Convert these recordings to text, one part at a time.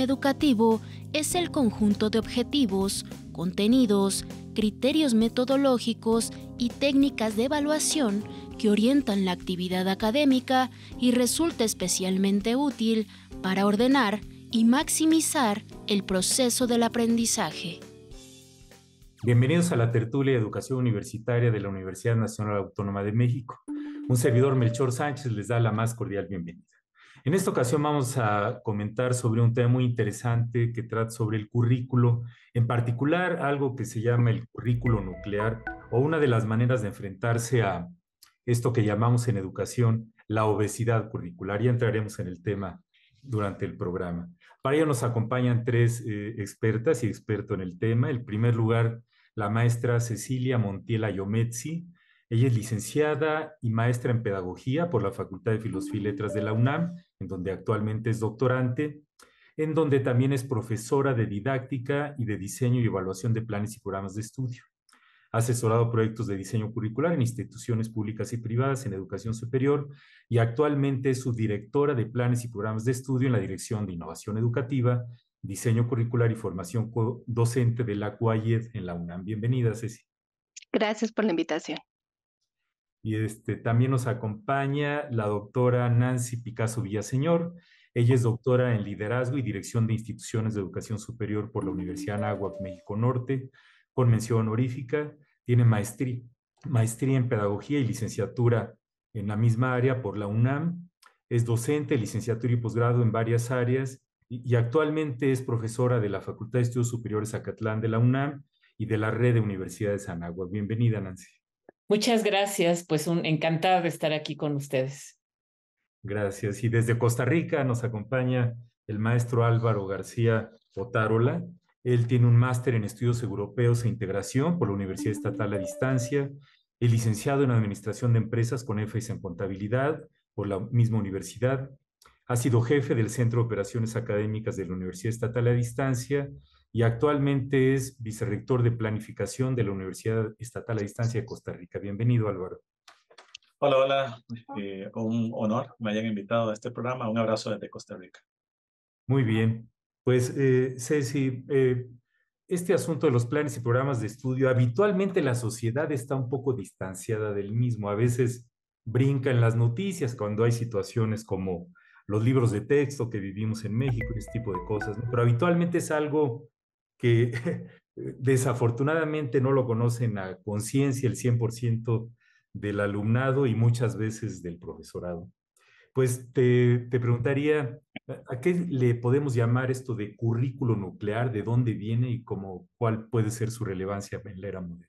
educativo es el conjunto de objetivos, contenidos, criterios metodológicos y técnicas de evaluación que orientan la actividad académica y resulta especialmente útil para ordenar y maximizar el proceso del aprendizaje. Bienvenidos a la tertulia de educación universitaria de la Universidad Nacional Autónoma de México. Un servidor Melchor Sánchez les da la más cordial bienvenida. En esta ocasión vamos a comentar sobre un tema muy interesante que trata sobre el currículo, en particular algo que se llama el currículo nuclear o una de las maneras de enfrentarse a esto que llamamos en educación la obesidad curricular. Ya entraremos en el tema durante el programa. Para ello nos acompañan tres eh, expertas y expertos en el tema. En primer lugar, la maestra Cecilia Montiela Yometzi, ella es licenciada y maestra en pedagogía por la Facultad de Filosofía y Letras de la UNAM, en donde actualmente es doctorante, en donde también es profesora de didáctica y de diseño y evaluación de planes y programas de estudio. Ha asesorado proyectos de diseño curricular en instituciones públicas y privadas en educación superior y actualmente es subdirectora de planes y programas de estudio en la Dirección de Innovación Educativa, Diseño Curricular y Formación Docente de la CUAIED en la UNAM. Bienvenida, Ceci. Gracias por la invitación. Y este, también nos acompaña la doctora Nancy Picasso Villaseñor. Ella es doctora en Liderazgo y Dirección de Instituciones de Educación Superior por la Universidad Anáhuac México Norte, con mención honorífica. Tiene maestría, maestría en Pedagogía y licenciatura en la misma área por la UNAM. Es docente, licenciatura y posgrado en varias áreas y, actualmente es profesora de la Facultad de Estudios Superiores Acatlán de la UNAM y de la Red de Universidades Anáhuac. Bienvenida, Nancy. Muchas gracias, pues un encantado de estar aquí con ustedes. Gracias. Y desde Costa Rica nos acompaña el maestro Álvaro García Otárola. Él tiene un máster en estudios europeos e integración por la Universidad Estatal a Distancia, el licenciado en Administración de Empresas con énfasis en Contabilidad por la misma universidad. Ha sido jefe del Centro de Operaciones Académicas de la Universidad Estatal a Distancia y actualmente es vicerrector de Planificación de la Universidad Estatal a Distancia de Costa Rica. Bienvenido, Álvaro. Hola, hola. Eh, un honor me hayan invitado a este programa. Un abrazo desde Costa Rica. Muy bien. Pues, eh, Ceci, eh, este asunto de los planes y programas de estudio, habitualmente la sociedad está un poco distanciada del mismo. A veces brinca en las noticias cuando hay situaciones como los libros de texto que vivimos en México, ese tipo de cosas, pero habitualmente es algo que desafortunadamente no lo conocen a conciencia el 100% del alumnado y muchas veces del profesorado. Pues te, preguntaría, ¿a qué le podemos llamar esto de currículo nuclear? ¿De dónde viene y cuál puede ser su relevancia en la era moderna?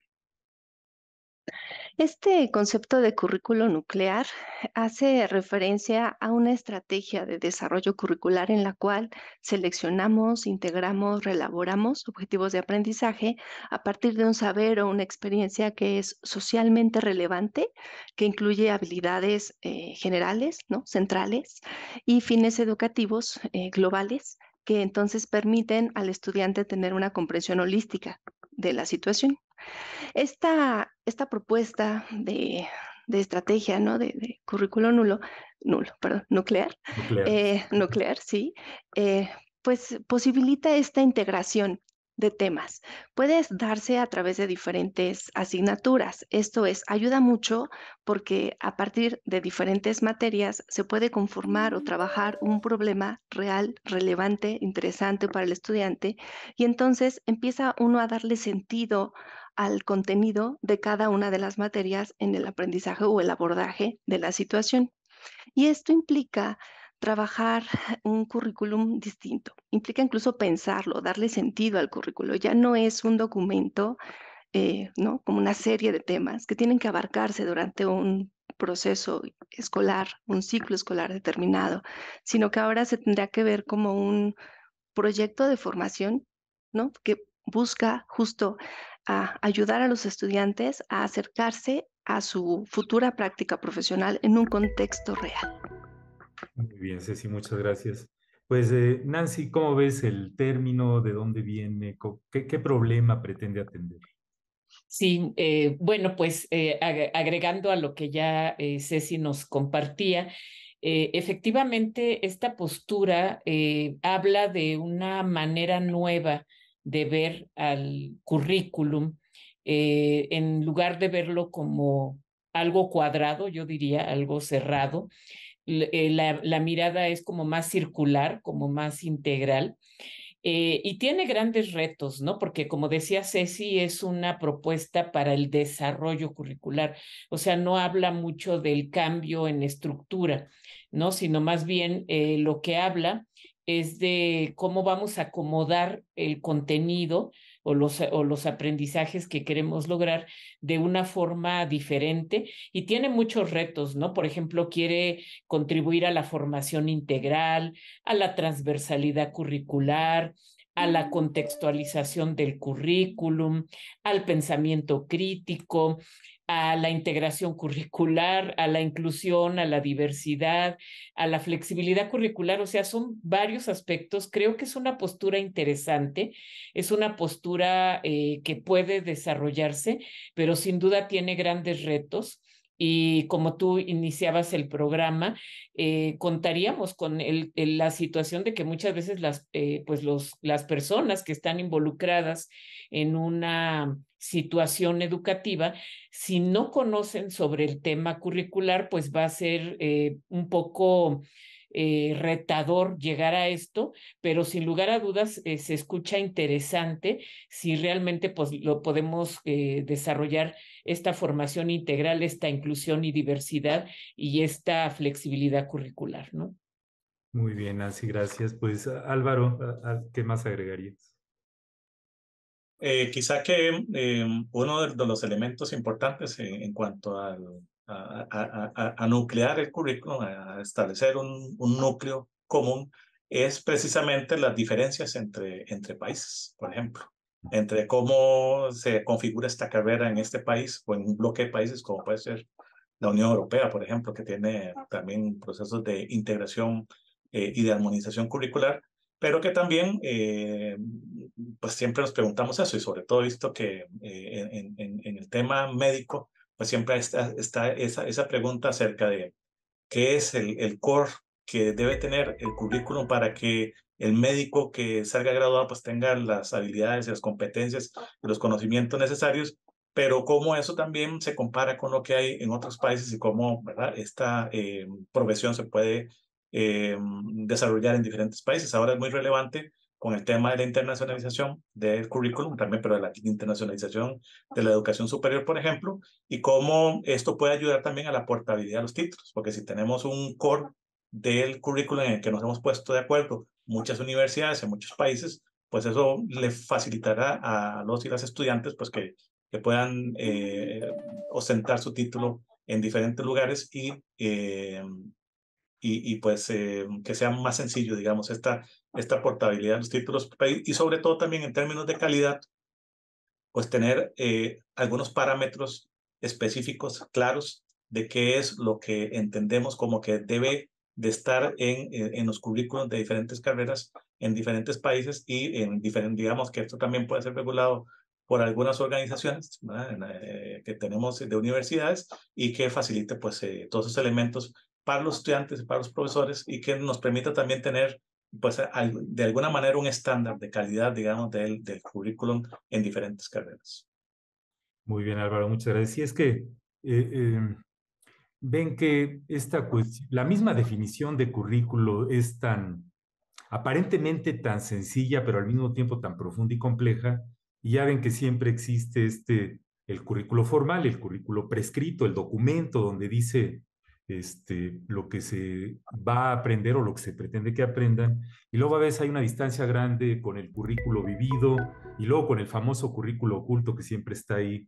Este concepto de currículo nuclear hace referencia a una estrategia de desarrollo curricular en la cual seleccionamos, integramos, relaboramos objetivos de aprendizaje a partir de un saber o una experiencia que es socialmente relevante, que incluye habilidades eh, generales, ¿no? centrales, y fines educativos eh, globales que entonces permiten al estudiante tener una comprensión holística de la situación. Esta, esta propuesta de, estrategia ¿no? de, currículo nulo, nulo, perdón, nuclear, nuclear, eh, sí, eh, pues posibilita esta integración de temas. Puede darse a través de diferentes asignaturas. Esto es, ayuda mucho porque a partir de diferentes materias se puede conformar o mm. trabajar un problema real, relevante, interesante para el estudiante y entonces empieza uno a darle sentido al contenido de cada una de las materias en el aprendizaje o el abordaje de la situación. Y esto implica trabajar un currículum distinto. Implica incluso pensarlo, darle sentido al currículo. Ya no es un documento, eh, ¿no? Como una serie de temas que tienen que abarcarse durante un proceso escolar, un ciclo escolar determinado, sino que ahora se tendrá que ver como un proyecto de formación, ¿no? Que busca justo ayudar a los estudiantes a acercarse a su futura práctica profesional en un contexto real. Muy bien, Ceci, muchas gracias. Pues eh, Nancy, ¿cómo ves el término? ¿De dónde viene? ¿Qué, problema pretende atender? Sí, eh, bueno, pues eh, agregando a lo que ya Ceci nos compartía, efectivamente esta postura habla de una manera nueva de ver al currículum, en lugar de verlo como algo cuadrado, yo diría algo cerrado, eh, la, mirada es como más circular, como más integral. Eh, y tiene grandes retos, ¿no? Porque como decía Ceci, es una propuesta para el desarrollo curricular, o sea, no habla mucho del cambio en estructura, ¿no? Sino más bien eh, lo que habla es de cómo vamos a acomodar el contenido o los, aprendizajes que queremos lograr de una forma diferente y tiene muchos retos, ¿no? Por ejemplo, quiere contribuir a la formación integral, a la transversalidad curricular, a la contextualización del currículum, al pensamiento crítico, a la integración curricular, a la inclusión, a la diversidad, a la flexibilidad curricular. O sea, son varios aspectos. Creo que es una postura interesante, es una postura eh, que puede desarrollarse, pero sin duda tiene grandes retos. Y como tú iniciabas el programa, eh, contaríamos con la situación de que muchas veces las, eh, pues los, las personas que están involucradas en una situación educativa, si no conocen sobre el tema curricular, pues va a ser eh, un poco eh, retador llegar a esto, pero sin lugar a dudas eh, se escucha interesante si realmente pues, lo podemos desarrollar esta formación integral, esta inclusión y diversidad y esta flexibilidad curricular, ¿no? Muy bien, así gracias. Pues Álvaro, ¿qué más agregarías? Eh, quizá que eh, uno de, los elementos importantes eh, en cuanto a, nuclear el currículum, a establecer un, núcleo común, es precisamente las diferencias entre, entre países, por ejemplo, entre cómo se configura esta carrera en este país o en un bloque de países como puede ser la Unión Europea, por ejemplo, que tiene también procesos de integración y de armonización curricular, pero que también, eh, pues siempre nos preguntamos eso, y sobre todo visto que eh, en, el tema médico, pues siempre está, está esa, esa pregunta acerca de qué es el, el core que debe tener el currículum para que el médico que salga graduado pues tenga las habilidades, y las competencias, los conocimientos necesarios, pero cómo eso también se compara con lo que hay en otros países y cómo ¿verdad? esta eh, profesión se puede eh, desarrollar en diferentes países. Ahora es muy relevante con el tema de la internacionalización del currículum también, pero de la internacionalización de la educación superior, por ejemplo, y cómo esto puede ayudar también a la portabilidad de los títulos, porque si tenemos un core del currículum en el que nos hemos puesto de acuerdo muchas universidades en muchos países, pues eso le facilitará a los y las estudiantes pues que, que puedan eh, ostentar su título en diferentes lugares y eh, y, y pues eh, que sea más sencillo, digamos, esta, esta portabilidad de los títulos y sobre todo también en términos de calidad, pues tener eh, algunos parámetros específicos claros de qué es lo que entendemos como que debe de estar en, en los currículos de diferentes carreras en diferentes países y en diferentes, digamos que esto también puede ser regulado por algunas organizaciones eh, que tenemos de universidades y que facilite pues todos esos elementos para los estudiantes para los profesores y que nos permita también tener, pues, de alguna manera un estándar de calidad, digamos, del, del currículum en diferentes carreras. Muy bien, Álvaro, muchas gracias. Y es que eh, em, ven que esta cuestión, la misma definición de currículo es tan aparentemente tan sencilla, pero al mismo tiempo tan profunda y compleja. Y ya ven que siempre existe este el currículo formal, el currículo prescrito, el documento donde dice este, lo que se va a aprender o lo que se pretende que aprendan. Y luego a veces hay una distancia grande con el currículo vivido y luego con el famoso currículo oculto que siempre está ahí.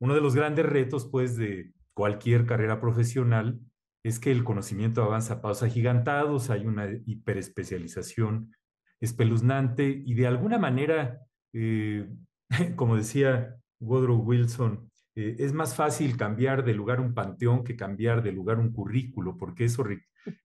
Uno de los grandes retos, pues, de cualquier carrera profesional es que el conocimiento avanza a pasos agigantados, hay una hiperespecialización espeluznante y de alguna manera, eh, como decía Woodrow Wilson, eh, es más fácil cambiar de lugar un panteón que cambiar de lugar un currículo, porque eso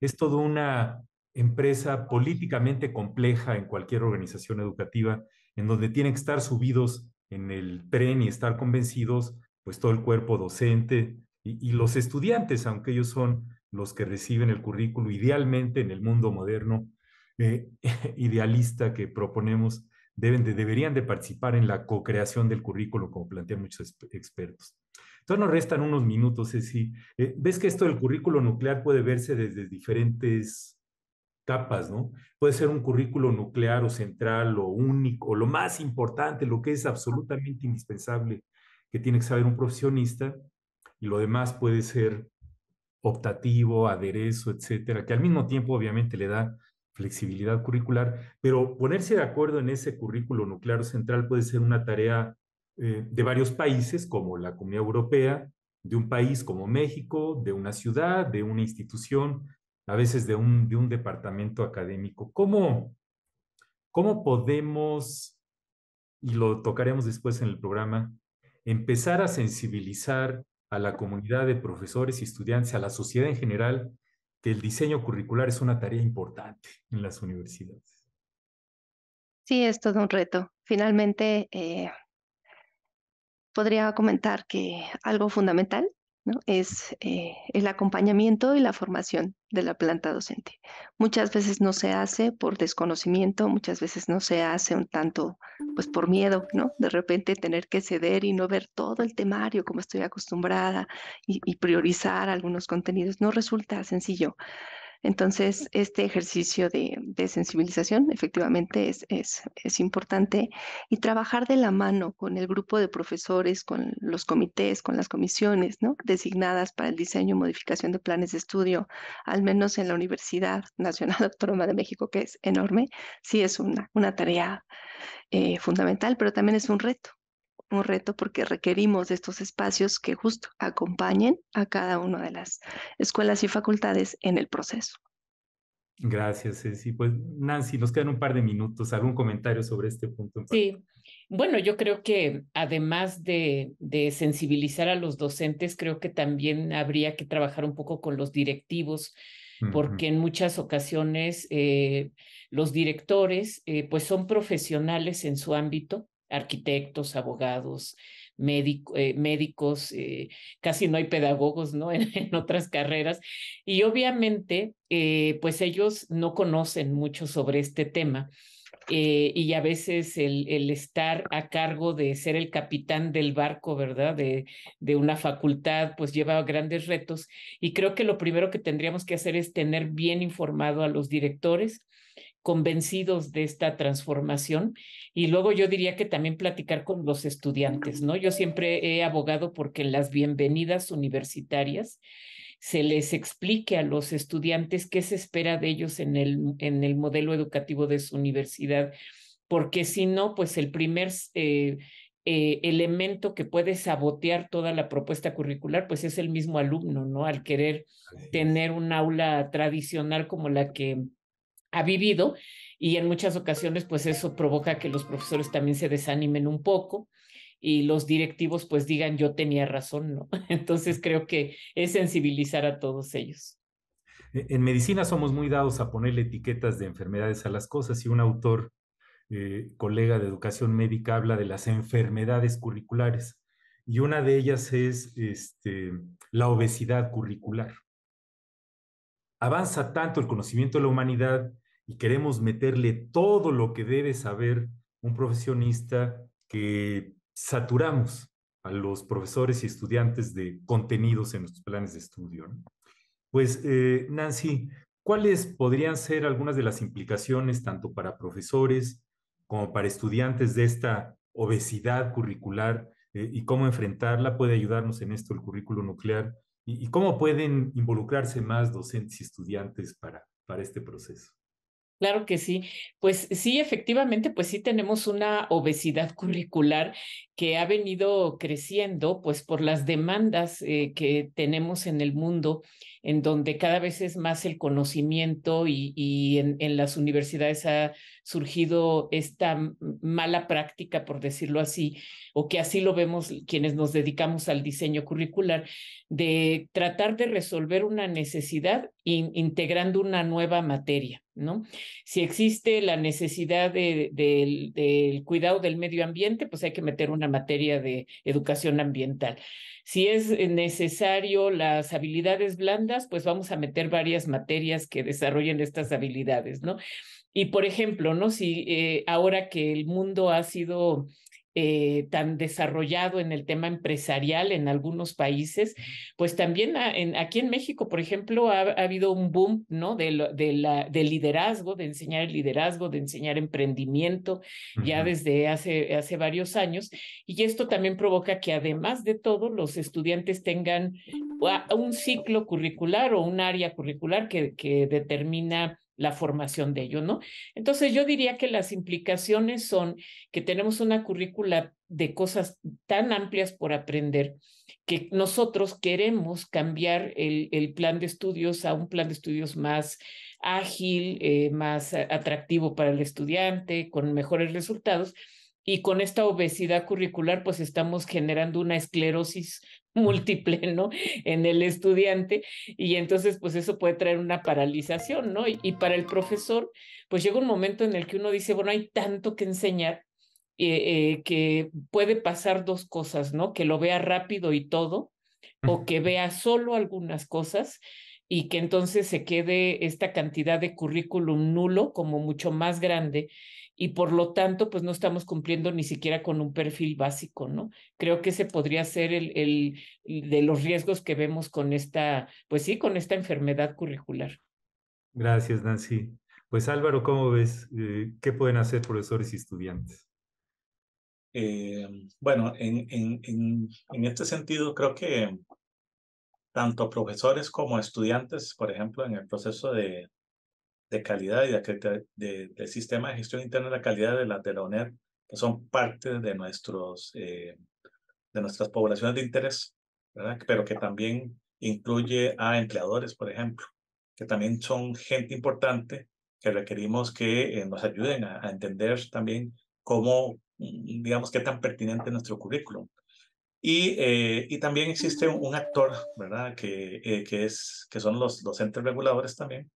es toda una empresa políticamente compleja en cualquier organización educativa, en donde tienen que estar subidos en el tren y estar convencidos, pues todo el cuerpo docente y, los estudiantes, aunque ellos son los que reciben el currículo, idealmente en el mundo moderno, eh, idealista que proponemos, deben de, deberían de participar en la co-creación del currículo, como plantean muchos expertos. Entonces nos restan unos minutos, es Eh, Ves que esto del currículo nuclear puede verse desde diferentes capas, ¿no? Puede ser un currículo nuclear o central o único, o lo más importante, lo que es absolutamente indispensable que tiene que saber un profesionista, y lo demás puede ser optativo, aderezo, etcétera, que al mismo tiempo obviamente le da flexibilidad curricular, pero ponerse de acuerdo en ese currículo nuclear central puede ser una tarea eh, de varios países, como la Comunidad Europea, de un país como México, de una ciudad, de una institución, a veces de un, de un departamento académico. ¿Cómo, ¿Cómo podemos, y lo tocaremos después en el programa, empezar a sensibilizar a la comunidad de profesores y estudiantes, a la sociedad en general, que el diseño curricular es una tarea importante en las universidades. Sí, es todo un reto. Finalmente, eh, podría comentar que algo fundamental es eh, el acompañamiento y la formación de la planta docente. Muchas veces no se hace por desconocimiento, muchas veces no se hace un tanto pues por miedo, ¿no? De repente tener que ceder y no ver todo el temario como estoy acostumbrada y priorizar algunos contenidos no resulta sencillo. Entonces, este ejercicio de, sensibilización efectivamente es, importante y trabajar de la mano con el grupo de profesores, con los comités, con las comisiones ¿no? designadas para el diseño y modificación de planes de estudio, al menos en la Universidad Nacional Autónoma de México, que es enorme, sí es una, tarea eh, fundamental, pero también es un reto un reto porque requerimos estos espacios que justo acompañen a cada una de las escuelas y facultades en el proceso. Gracias, Ceci. Pues Nancy, nos quedan un par de minutos. ¿Algún comentario sobre este punto? Sí, bueno, yo creo que además de, sensibilizar a los docentes, creo que también habría que trabajar un poco con los directivos, porque en muchas ocasiones eh, los directores eh, pues son profesionales en su ámbito arquitectos, abogados, médico, eh, médicos, eh, casi no hay pedagogos, ¿no? En, otras carreras. Y obviamente, eh, pues ellos no conocen mucho sobre este tema. y a veces el, el, estar a cargo de ser el capitán del barco, ¿verdad? De, de una facultad, pues lleva grandes retos. Y creo que lo primero que tendríamos que hacer es tener bien informado a los directores, convencidos de esta transformación. Y luego yo diría que también platicar con los estudiantes, ¿no? Yo siempre he abogado porque en las bienvenidas universitarias se les explique a los estudiantes qué se espera de ellos en el, en el modelo educativo de su universidad, porque si no, pues el primer... Eh, eh, elemento que puede sabotear toda la propuesta curricular, pues es el mismo alumno, ¿no? Al querer tener un aula tradicional como la que ha vivido y en muchas ocasiones pues eso provoca que los profesores también se desanimen un poco y los directivos pues digan yo tenía razón, ¿no? Entonces creo que es sensibilizar a todos ellos. E-, en medicina somos muy dados a ponerle etiquetas de enfermedades a las cosas y un autor, eh, colega de educación médica, habla de las enfermedades curriculares y una de ellas es este, la obesidad curricular avanza tanto el conocimiento de la humanidad y queremos meterle todo lo que debe saber un profesionista que saturamos a los profesores y estudiantes de contenidos en nuestros planes de estudio. Pues, eh, Nancy, ¿cuáles podrían ser algunas de las implicaciones tanto para profesores como para estudiantes de esta obesidad curricular eh, y cómo enfrentarla? ¿Puede ayudarnos en esto el currículo nuclear? ¿Y, cómo pueden involucrarse más docentes y estudiantes para, para este proceso? Claro que sí. Pues sí, efectivamente, pues sí tenemos una obesidad curricular que ha venido creciendo, pues por las demandas eh, que tenemos en el mundo en donde cada vez es más el conocimiento y, en, las universidades ha surgido esta mala práctica, por decirlo así, o que así lo vemos quienes nos dedicamos al diseño curricular, de tratar de resolver una necesidad integrando una nueva materia. ¿No? Si existe la necesidad del cuidado del medio ambiente, pues hay que meter una materia de educación ambiental. Si es necesario las habilidades blandas, pues vamos a meter varias materias que desarrollen estas habilidades, ¿no? Y por ejemplo, ¿no? Si eh, ahora que el mundo ha sido eh, tan desarrollado en el tema empresarial en algunos países, pues también en, aquí en México, por ejemplo, ha, habido un boom, ¿no? De, del liderazgo, de enseñar el liderazgo, de enseñar emprendimiento, ya desde hace, varios años. Y esto también provoca que además de todo, los estudiantes tengan un ciclo curricular o un área curricular que, que determina la formación de ello, ¿no? Entonces yo diría que las implicaciones son que tenemos una currícula de cosas tan amplias por aprender que nosotros queremos cambiar el, plan de estudios a un plan de estudios más ágil, eh, más atractivo para el estudiante, con mejores resultados. Y con esta obesidad curricular, pues estamos generando una esclerosis múltiple, ¿no? En el estudiante y entonces pues eso puede traer una paralización, ¿no? Y, para el profesor pues llega un momento en el que uno dice, bueno, hay tanto que enseñar eh, eh, que puede pasar dos cosas, ¿no? Que lo vea rápido y todo o que vea solo algunas cosas y que entonces se quede esta cantidad de currículum nulo como mucho más grande y por lo tanto, pues no estamos cumpliendo ni siquiera con un perfil básico, ¿no? Creo que ese podría ser el, el, de los riesgos que vemos con esta, pues sí, con esta enfermedad curricular. Gracias, Nancy. Pues Álvaro, ¿cómo ves? Eh, ¿Qué pueden hacer profesores y estudiantes? Eh, bueno, en, en, en, este sentido, creo que tanto profesores como estudiantes, por ejemplo, en el proceso de, de calidad y de, del sistema de gestión interna de la calidad de la, de la UNED, que pues, son parte de, nuestros, eh, de nuestras poblaciones de interés, ¿verdad? pero que también incluye a empleadores, por ejemplo, que también son gente importante que requerimos que eh, nos ayuden a, entender también cómo, mm, digamos, qué tan pertinente es nuestro currículum. Y, eh, y también existe un, actor, ¿verdad? Que, que, es, que son los, los entes reguladores también,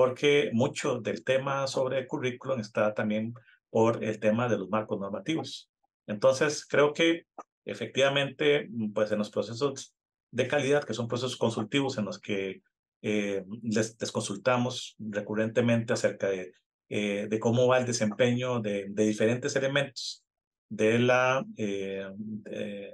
porque mucho del tema sobre el currículum está también por el tema de los marcos normativos. Entonces, creo que efectivamente, mm, pues en los procesos de calidad, que son procesos consultivos en los que eh, les, consultamos recurrentemente acerca eh, de, cómo va el desempeño de, diferentes elementos de la, eh, de,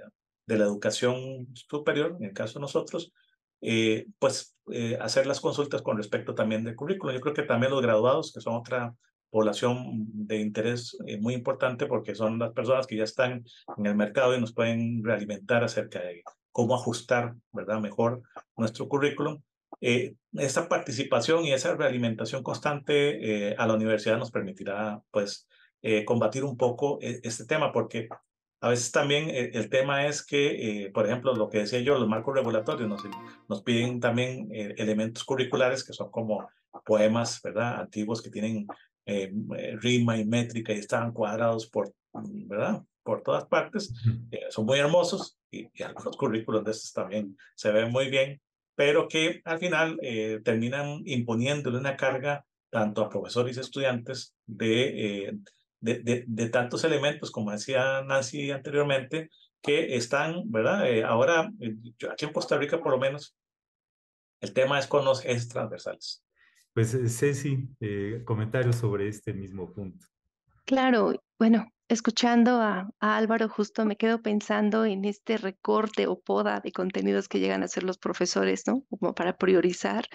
la educación superior, en el caso de nosotros, eh, pues eh, hacer las consultas con respecto también del currículo. Yo creo que también los graduados, que son otra población de interés eh, muy importante porque son las personas que ya están en el mercado y nos pueden realimentar acerca de cómo ajustar, ¿verdad? Mejor nuestro currículum. esa participación y esa realimentación constante a la universidad nos permitirá, pues, combatir un poco este tema, porque a veces también eh, el tema es que, eh, por ejemplo, lo que decía yo, los marcos regulatorios nos, nos piden también eh, elementos curriculares que son como poemas, ¿verdad? Antiguos que tienen rima y métrica y están cuadrados por, ¿verdad? Por todas partes. son muy hermosos y, algunos currículos de estos también se ven muy bien, pero que al final terminan imponiéndole una carga tanto a profesores y estudiantes de, de, de, tantos elementos, como decía Nancy anteriormente, que están, ¿verdad? Eh, ahora, eh, aquí en Costa Rica por lo menos, el tema es con los transversales. Pues eh, Ceci, eh, comentarios sobre este mismo punto. Claro, bueno, escuchando a, a, Álvaro justo me quedo pensando en este recorte o poda de contenidos que llegan a hacer los profesores, ¿no? Como para priorizar,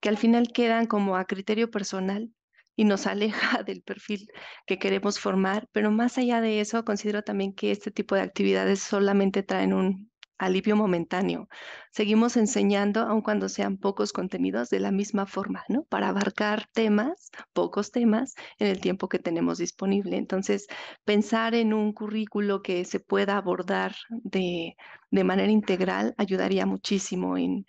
que al final quedan como a criterio personal y nos aleja del perfil que queremos formar, pero más allá de eso, considero también que este tipo de actividades solamente traen un alivio momentáneo. Seguimos enseñando, aun cuando sean pocos contenidos, de la misma forma, ¿no? Para abarcar temas, pocos temas, en el tiempo que tenemos disponible. Entonces, pensar en un currículo que se pueda abordar de, de manera integral ayudaría muchísimo en,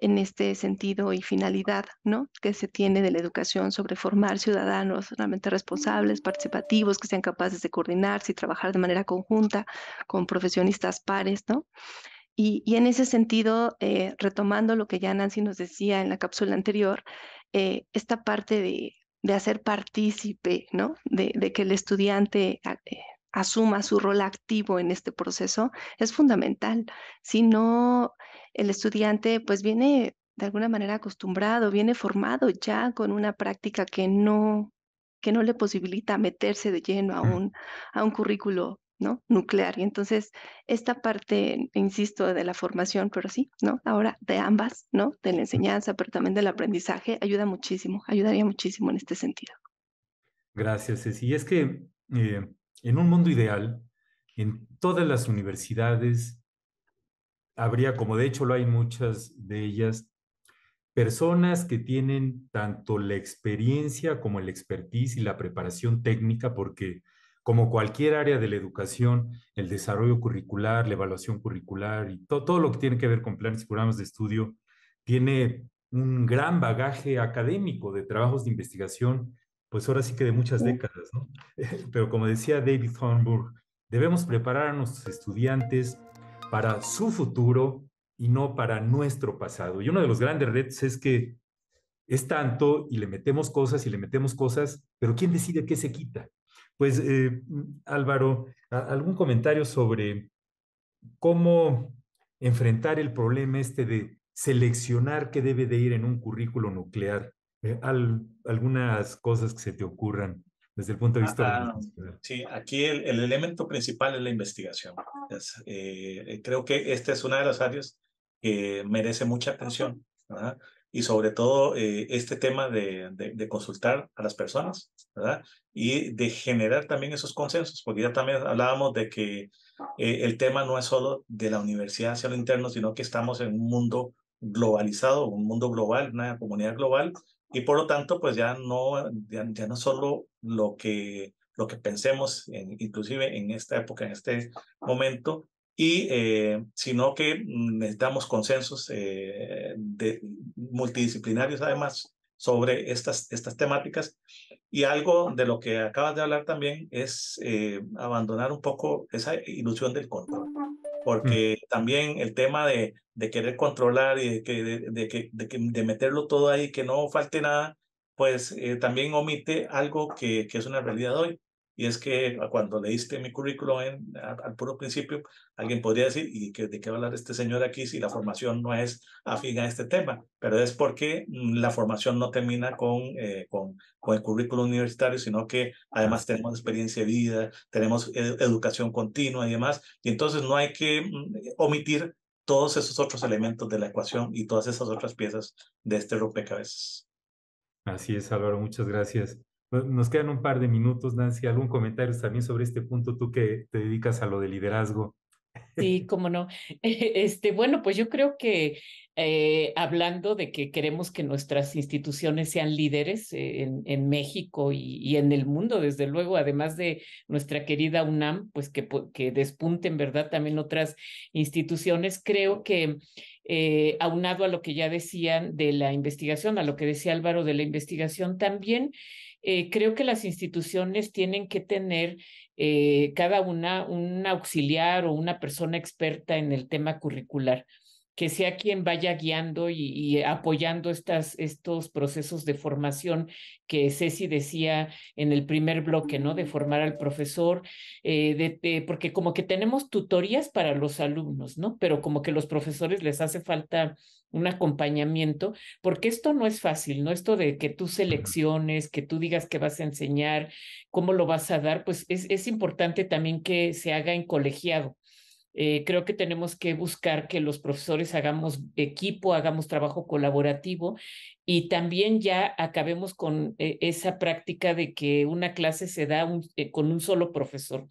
en este sentido y finalidad ¿no? que se tiene de la educación sobre formar ciudadanos realmente responsables, participativos, que sean capaces de coordinarse y trabajar de manera conjunta con profesionistas pares, ¿no? Y, y en ese sentido, eh, retomando lo que ya Nancy nos decía en la cápsula anterior, eh, esta parte de, de, hacer partícipe, ¿no? De, de que el estudiante ah, eh, asuma su rol activo en este proceso es fundamental. Si no, el estudiante pues viene de alguna manera acostumbrado, viene formado ya con una práctica que no, que no le posibilita meterse de lleno a un, a un currículo ¿no? nuclear. Y entonces, esta parte, insisto, de la formación, pero sí, ¿no? Ahora de ambas, ¿no? De la enseñanza, pero también del aprendizaje, ayuda muchísimo, ayudaría muchísimo en este sentido. Gracias, Ceci. Y es que eh, en un mundo ideal, en todas las universidades, habría, como de hecho lo hay muchas de ellas, personas que tienen tanto la experiencia como el expertise y la preparación técnica, porque como cualquier área de la educación, el desarrollo curricular, la evaluación curricular y todo lo que tiene que ver con planes y programas de estudio, tiene un gran bagaje académico de trabajos de investigación, pues ahora sí que de muchas décadas, ¿no? Pero como decía David Thornburg, debemos preparar a nuestros estudiantes para su futuro y no para nuestro pasado. Y uno de los grandes retos es que es tanto y le metemos cosas y le metemos cosas, pero ¿quién decide qué se quita? Pues eh, Álvaro, ¿algún comentario sobre cómo enfrentar el problema este de seleccionar qué debe de ir en un currículo nuclear? Eh, algunas cosas que se te ocurran desde el punto de vista. sí, aquí el, elemento principal es la investigación. Eh, eh, creo que esta es una de las áreas que merece mucha atención. Y sobre todo eh, este tema de, consultar a las personas, Y de generar también esos consensos, porque ya también hablábamos de que el tema no es solo de la universidad hacia lo interno, sino que estamos en un mundo globalizado, un mundo global, una comunidad global, y por lo tanto, pues ya no, ya, no solo lo que, lo que pensemos, inclusive en esta época, en este momento, y, eh, sino que necesitamos consensos eh, multidisciplinarios además sobre estas, estas temáticas. Y algo de lo que acabas de hablar también es eh, abandonar un poco esa ilusión del control. Mm. porque también el tema de, querer controlar y de, que, de, de, meterlo todo ahí, que no falte nada, pues eh, también omite algo que es una realidad hoy. Y es que ah, cuando leíste mi currículo al puro principio, alguien podría decir, ¿y de qué va a hablar este señor aquí si la formación no es afín a este tema? Pero es porque mm, la formación no termina eh, con, con, el currículo universitario, sino que además tenemos experiencia de vida, tenemos educación continua y demás. Y entonces no hay que mm, eh, omitir todos esos otros elementos de la ecuación y todas esas otras piezas de este rompecabezas. Así es, Álvaro, muchas gracias. Pues, nos quedan un par de minutos, Nancy. ¿Algún comentario también sobre este punto, tú que te dedicas a lo de liderazgo? Sí, cómo no. Este, bueno, pues yo creo que eh, hablando de que queremos que nuestras instituciones sean líderes eh, en, México y, en el mundo, desde luego, además de nuestra querida UNAM, pues que, que despunten, ¿verdad? También otras instituciones. Creo que eh, aunado a lo que ya decían de la investigación, a lo que decía Álvaro de la investigación, también eh, creo que las instituciones tienen que tener eh, cada una un auxiliar o una persona experta en el tema curricular que sea quien vaya guiando y, apoyando estas, estos procesos de formación que Ceci decía en el primer bloque, ¿no? De formar al profesor, eh, de, porque como que tenemos tutorías para los alumnos, ¿no? Pero como que los profesores les hace falta un acompañamiento, porque esto no es fácil, ¿no? Esto de que tú selecciones, que tú digas que vas a enseñar, cómo lo vas a dar, pues es, es importante también que se haga en colegiado, eh, creo que tenemos que buscar que los profesores hagamos equipo, hagamos trabajo colaborativo y también ya acabemos con eh, esa práctica de que una clase se da eh, con un solo profesor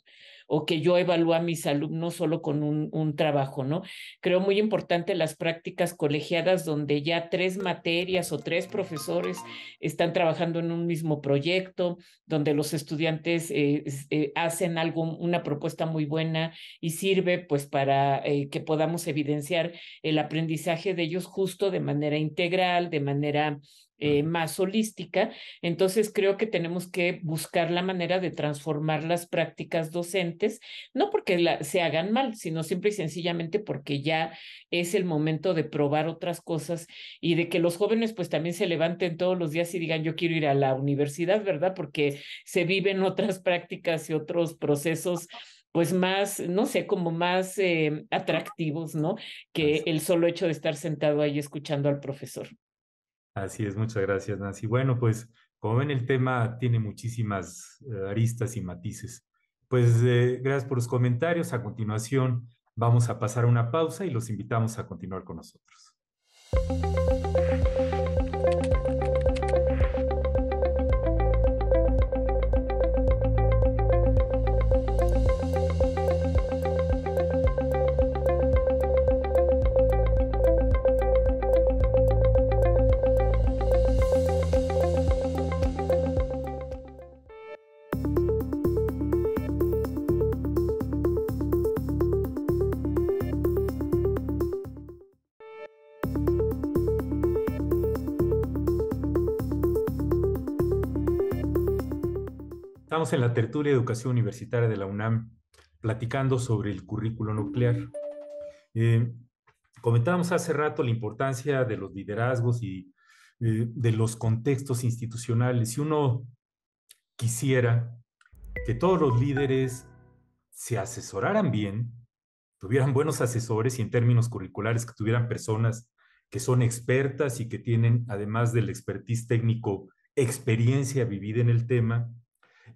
o que yo evalúe a mis alumnos solo con un, trabajo, ¿no? Creo muy importante las prácticas colegiadas donde ya tres materias o tres profesores están trabajando en un mismo proyecto, donde los estudiantes eh, eh, hacen algo, una propuesta muy buena y sirve pues para eh, que podamos evidenciar el aprendizaje de ellos justo de manera integral, de manera eh, más holística. Entonces creo que tenemos que buscar la manera de transformar las prácticas docentes, no porque se hagan mal, sino simple y sencillamente porque ya es el momento de probar otras cosas y de que los jóvenes pues también se levanten todos los días y digan yo quiero ir a la universidad, ¿verdad? Porque se viven otras prácticas y otros procesos pues más, no sé, como más eh, atractivos, ¿no? Que el solo hecho de estar sentado ahí escuchando al profesor. Así es, muchas gracias, Nancy. Bueno, pues como ven, el tema tiene muchísimas eh, aristas y matices. Pues eh, gracias por los comentarios. A continuación, vamos a pasar una pausa y los invitamos a continuar con nosotros. Estamos en la tertulia de educación universitaria de la UNAM platicando sobre el currículo nuclear. Eh, comentábamos hace rato la importancia de los liderazgos y eh, de los contextos institucionales. Si uno quisiera que todos los líderes se asesoraran bien, tuvieran buenos asesores y en términos curriculares que tuvieran personas que son expertas y que tienen, además del expertise técnico, experiencia vivida en el tema,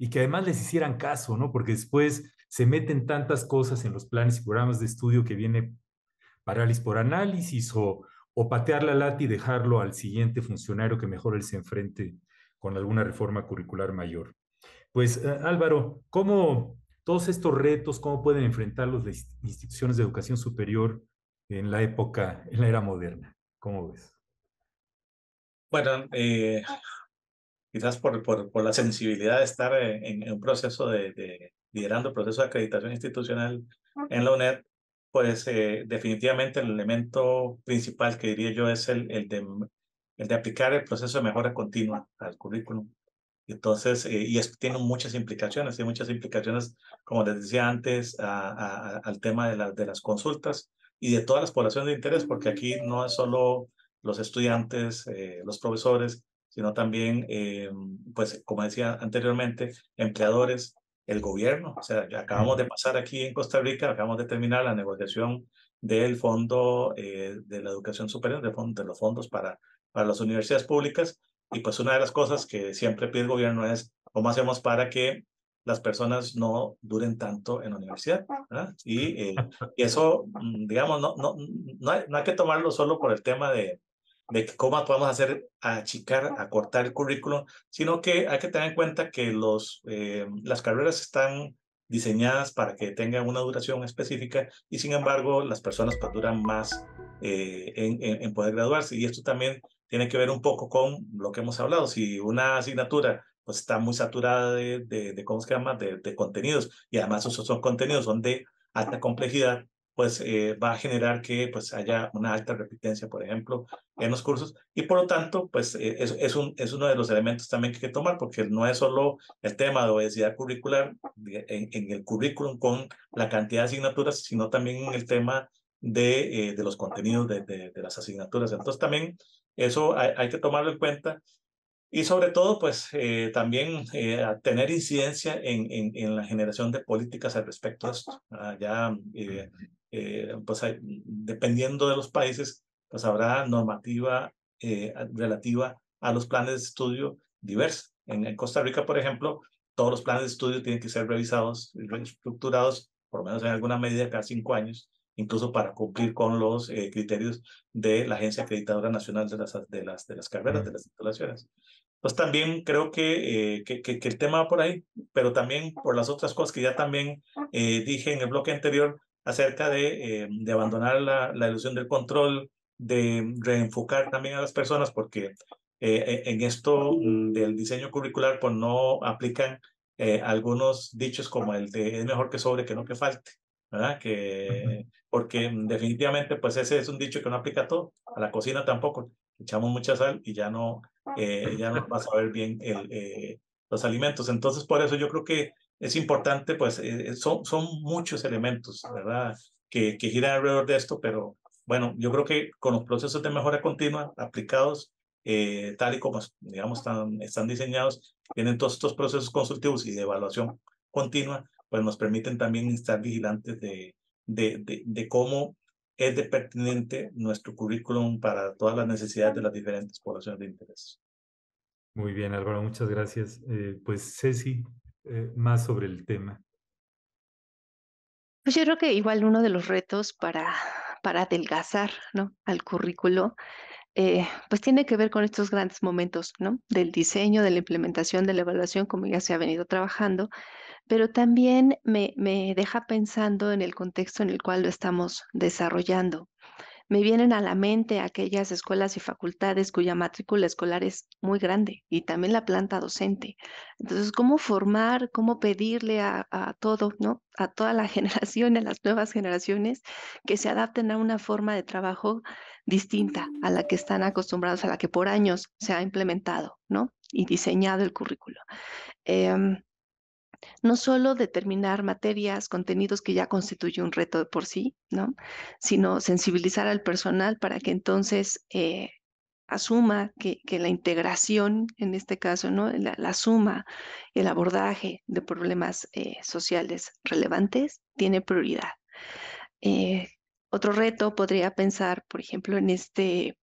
y que además les hicieran caso, ¿no? Porque después se meten tantas cosas en los planes y programas de estudio que viene parálisis por análisis o, o patear la lata y dejarlo al siguiente funcionario que mejor él se enfrente con alguna reforma curricular mayor. Pues eh, Álvaro, ¿cómo todos estos retos, cómo pueden enfrentarlos las instituciones de educación superior en la época, en la era moderna? ¿Cómo ves? Bueno, eh, quizás por, por, por, la sensibilidad de estar eh, en, un proceso de, liderando el proceso de acreditación institucional en la UNED, pues eh, definitivamente el elemento principal que diría yo es el, el, de, el de aplicar el proceso de mejora continua al currículum. Entonces, eh, y esto tiene muchas implicaciones, tiene muchas implicaciones, como les decía antes, al tema de, las de las consultas y de todas las poblaciones de interés, porque aquí no es solo los estudiantes, los profesores, sino también, eh, pues, como decía anteriormente, empleadores, el gobierno. O sea, acabamos de pasar aquí en Costa Rica, acabamos de terminar la negociación del Fondo eh, de la Educación Superior, de, de los fondos para, para las universidades públicas. Y pues una de las cosas que siempre pide el gobierno es cómo hacemos para que las personas no duren tanto en la universidad. Y, eh, y eso, mm, digamos, no, no, no hay, no, hay, que tomarlo solo por el tema de, de cómo podemos hacer achicar, cortar el currículum, sino que hay que tener en cuenta que los, eh, las carreras están diseñadas para que tengan una duración específica y sin embargo las personas pues, duran más eh, en, en, poder graduarse y esto también tiene que ver un poco con lo que hemos hablado, si una asignatura pues está muy saturada de, de, de ¿cómo se llama?, de, de contenidos y además esos son contenidos, son de alta complejidad, pues eh, va a generar que pues haya una alta repitencia, por ejemplo, en los cursos. Y por lo tanto, pues eh, es, un, es uno de los elementos también que hay que tomar, porque no es solo el tema de obesidad curricular en, el currículum con la cantidad de asignaturas, sino también en el tema de, eh, los contenidos de, las asignaturas. Entonces también eso hay, que tomarlo en cuenta. Y sobre todo, pues también tener incidencia en, en, la generación de políticas al respecto esto. Ah, eh, pues, dependiendo de los países, pues habrá normativa eh, relativa a los planes de estudio diversa. En, Costa Rica, por ejemplo, todos los planes de estudio tienen que ser revisados, reestructurados, por lo menos en alguna medida cada cinco años, incluso para cumplir con los eh, criterios de la Agencia Acreditadora Nacional de las, de las, de las carreras, de las titulaciones. Pues también creo que, el tema va por ahí, pero también por las otras cosas que ya también ah. dije en el bloque anterior, acerca de, eh, de abandonar la, la, ilusión del control, de reenfocar también a las personas, porque eh, en esto del diseño curricular pues no aplican eh, algunos dichos como el de es mejor que sobre que no que falte. ¿verdad? Que, porque definitivamente pues ese es un dicho que no aplica a todo, a la cocina tampoco, echamos mucha sal y ya no, ya no vas a ver bien el, los alimentos. Entonces, por eso yo creo que es importante, pues eh, eh, son, son muchos elementos, ¿verdad? Que, que giran alrededor de esto, pero bueno, yo creo que con los procesos de mejora continua aplicados, eh, tal y como, digamos, están, están diseñados, tienen todos estos procesos consultivos y de evaluación continua, pues nos permiten también estar vigilantes de, de, de, cómo es de pertinente nuestro currículum para todas las necesidades de las diferentes poblaciones de interés. Muy bien, Álvaro, muchas gracias. pues Ceci, eh, más sobre el tema? Pues yo creo que igual uno de los retos para, para adelgazar al currículo, eh, pues tiene que ver con estos grandes momentos ¿no? del diseño, de la implementación, de la evaluación, como ya se ha venido trabajando, pero también me, me deja pensando en el contexto en el cual lo estamos desarrollando me vienen a la mente aquellas escuelas y facultades cuya matrícula escolar es muy grande y también la planta docente. Entonces, ¿cómo formar, cómo pedirle a, todo, ¿no? a toda la generación, a las nuevas generaciones, que se adapten a una forma de trabajo distinta a la que están acostumbrados, a la que por años se ha implementado ¿no? y diseñado el currículo? Em, no solo determinar materias, contenidos que ya constituye un reto de por sí, ¿no? sino sensibilizar al personal para que entonces eh, asuma que, que, la integración, en este caso, ¿no? la, la suma, el abordaje de problemas eh, sociales relevantes tiene prioridad. Eh, otro reto podría pensar, por ejemplo, en este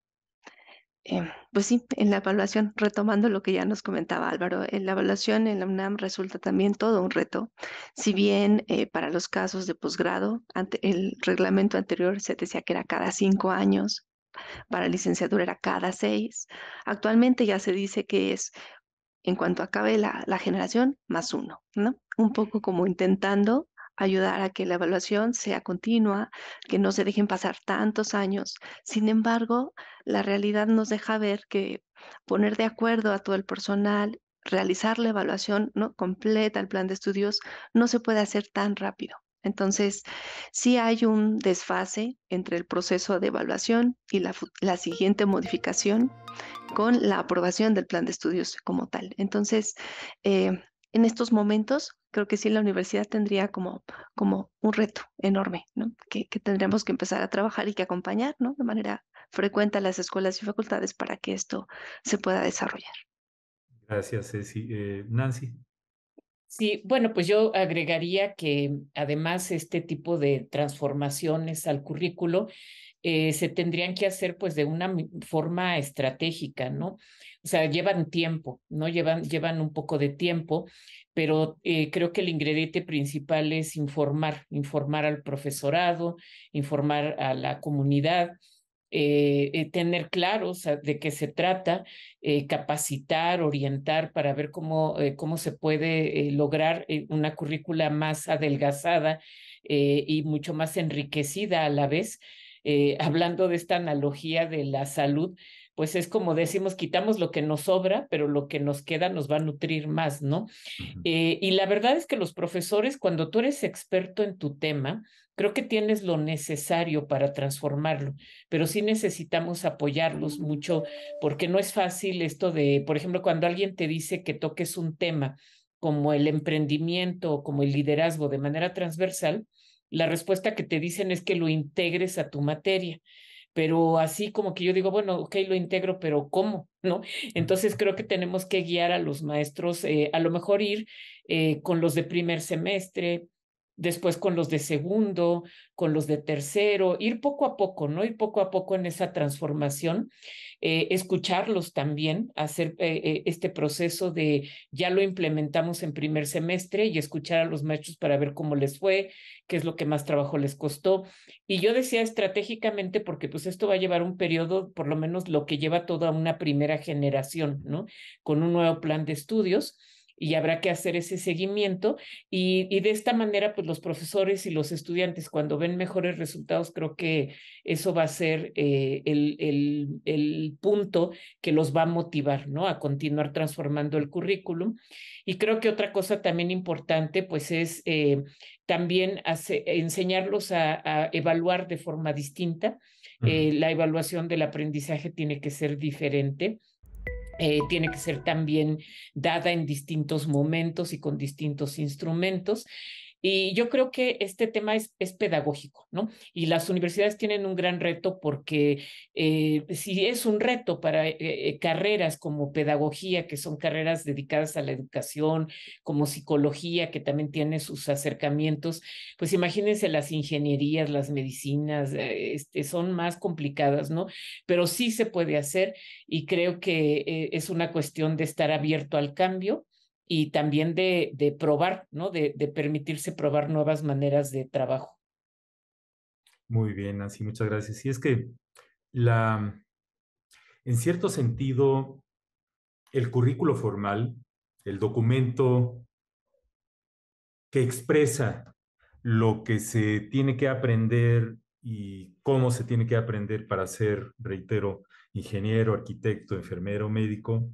Em, pues sí, en la evaluación, retomando lo que ya nos comentaba Álvaro, en la evaluación en la UNAM resulta también todo un reto. Si bien eh, para los casos de posgrado, ante el reglamento anterior se decía que era cada cinco años, para licenciatura era cada seis, actualmente ya se dice que es en cuanto acabe la, la generación, más uno, ¿no? Un poco como intentando ayudar a que la evaluación sea continua, que no se dejen pasar tantos años. Sin embargo, la realidad nos deja ver que poner de acuerdo a todo el personal, realizar la evaluación ¿no? completa, el plan de estudios, no se puede hacer tan rápido. Entonces, sí hay un desfase entre el proceso de evaluación y la, siguiente modificación con la aprobación del plan de estudios como tal. Entonces, eh, en estos momentos creo que sí la universidad tendría como, como un reto enorme, ¿no? Que, que que empezar a trabajar y que acompañar, ¿no? De manera frecuente a las escuelas y facultades para que esto se pueda desarrollar. Gracias, Ceci. Eh, Nancy. Sí, bueno, pues yo agregaría que además este tipo de transformaciones al currículo eh, se tendrían que hacer pues de una forma estratégica, ¿no? O sea, llevan tiempo, ¿no? Llevan, llevan un poco de tiempo pero eh, creo que el ingrediente principal es informar, informar al profesorado, informar a la comunidad, eh, eh, tener claros de qué se trata, capacitar, orientar para ver cómo, cómo se puede lograr una currícula más adelgazada y mucho más enriquecida a la vez. hablando de esta analogía de la salud, pues es como decimos, quitamos lo que nos sobra, pero lo que nos queda nos va a nutrir más, ¿no? Eh, y la verdad es que los profesores, cuando tú eres experto en tu tema, creo que tienes lo necesario para transformarlo, pero sí necesitamos apoyarlos mucho porque no es fácil esto de, por ejemplo, cuando alguien te dice que toques un tema como el emprendimiento o como el liderazgo de manera transversal, la respuesta que te dicen es que lo integres a tu materia pero así como que yo digo, bueno, ok, lo integro, pero ¿cómo? ¿No? Entonces creo que tenemos que guiar a los maestros, eh, a lo mejor ir eh, con los de primer semestre, después con los de segundo, con los de tercero, ir poco a poco, ¿no? Ir poco a poco en esa transformación, eh, escucharlos también, hacer eh, eh, este proceso de ya lo implementamos en primer semestre y escuchar a los maestros para ver cómo les fue, qué es lo que más trabajo les costó. Y yo decía estratégicamente porque pues esto va a llevar un periodo, por lo menos lo que lleva toda una primera generación, ¿no? Con un nuevo plan de estudios y habrá que hacer ese seguimiento y, de esta manera pues los profesores y los estudiantes cuando ven mejores resultados creo que eso va a ser eh, el, punto que los va a motivar no a continuar transformando el currículum y creo que otra cosa también importante pues es eh, también enseñarlos a, evaluar de forma distinta eh, la evaluación del aprendizaje tiene que ser diferente eh, tiene que ser también dada en distintos momentos y con distintos instrumentos. Y yo creo que este tema es, es pedagógico, ¿no? Y las universidades tienen un gran reto porque eh, si es un reto para eh, eh, carreras como pedagogía, que son carreras dedicadas a la educación, como psicología, que también tiene sus acercamientos, pues imagínense las ingenierías, las medicinas, este, son más complicadas, ¿no? Pero sí se puede hacer y creo que es una cuestión de estar abierto al cambio y también de, probar, ¿no? De, de, permitirse probar nuevas maneras de trabajo. Muy bien, así muchas gracias. Y es que la, en cierto sentido, el currículo formal, el documento que expresa lo que se tiene que aprender y cómo se tiene que aprender para ser, reitero, ingeniero, arquitecto, enfermero, médico,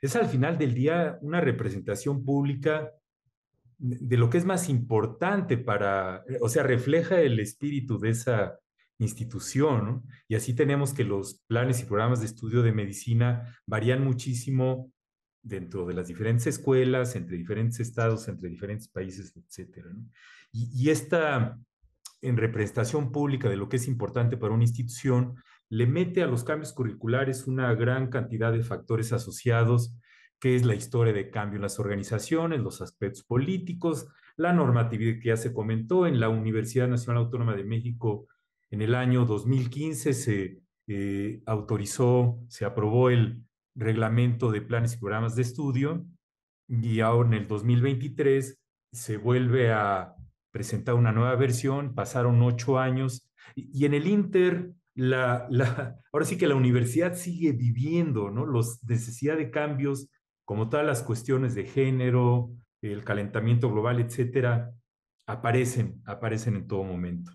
es al final del día una representación pública de lo que es más importante para, eh, o sea, refleja el espíritu de esa institución, Y así tenemos que los planes y programas de estudio de medicina varían muchísimo dentro de las diferentes escuelas, entre diferentes estados, entre diferentes países, etc. Y, y, esta en representación pública de lo que es importante para una institución, le mete a los cambios curriculares una gran cantidad de factores asociados, que es la historia de cambio en las organizaciones, los aspectos políticos, la normatividad que ya se comentó en la Universidad Nacional Autónoma de México en el año 2015 se eh, autorizó, se aprobó el reglamento de planes y programas de estudio y ahora en el 2023 se vuelve a presentar una nueva versión, pasaron ocho años y en el Inter la, ahora sí que la universidad sigue viviendo, ¿no? Los necesidad de cambios, como todas las cuestiones de género, el calentamiento global, etcétera, aparecen, aparecen en todo momento.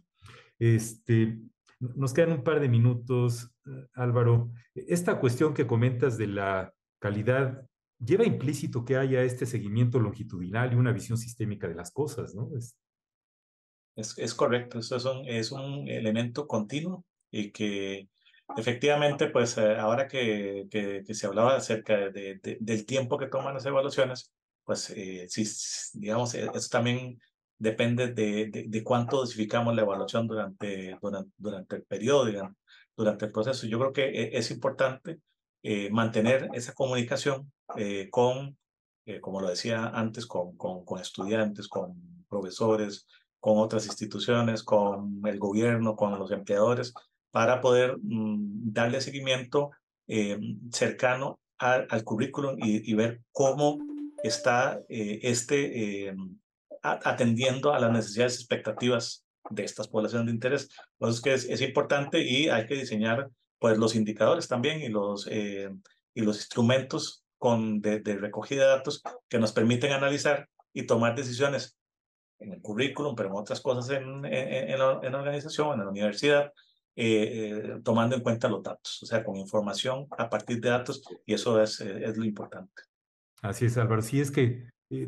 Este, nos quedan un par de minutos, Álvaro. Esta cuestión que comentas de la calidad lleva implícito que haya este seguimiento longitudinal y una visión sistémica de las cosas, ¿no? Es, correcto, eso es un elemento continuo y que efectivamente, pues eh, ahora que, que, se hablaba acerca de, del tiempo que toman las evaluaciones, pues eh, si, digamos, eh, eso también depende de, de, cuánto dosificamos la evaluación durante, durante, durante el periodo, durante el proceso. Yo creo que eh, es importante mantener esa comunicación con, como lo decía antes, con, con, con, estudiantes, con profesores, con otras instituciones, con el gobierno, con los empleadores, para poder mm, darle seguimiento eh, cercano al currículum y, ver cómo está eh, este eh, atendiendo a las necesidades y expectativas de estas poblaciones de interés. Entonces, que es, importante y hay que diseñar pues los indicadores también y los, y los instrumentos con, de, recogida de datos que nos permiten analizar y tomar decisiones en el currículum, pero en otras cosas en, en la organización, en la universidad, eh, eh, tomando en cuenta los datos, o sea, con información a partir de datos, y eso eh, es, lo importante. Así es, Álvaro. Sí, es que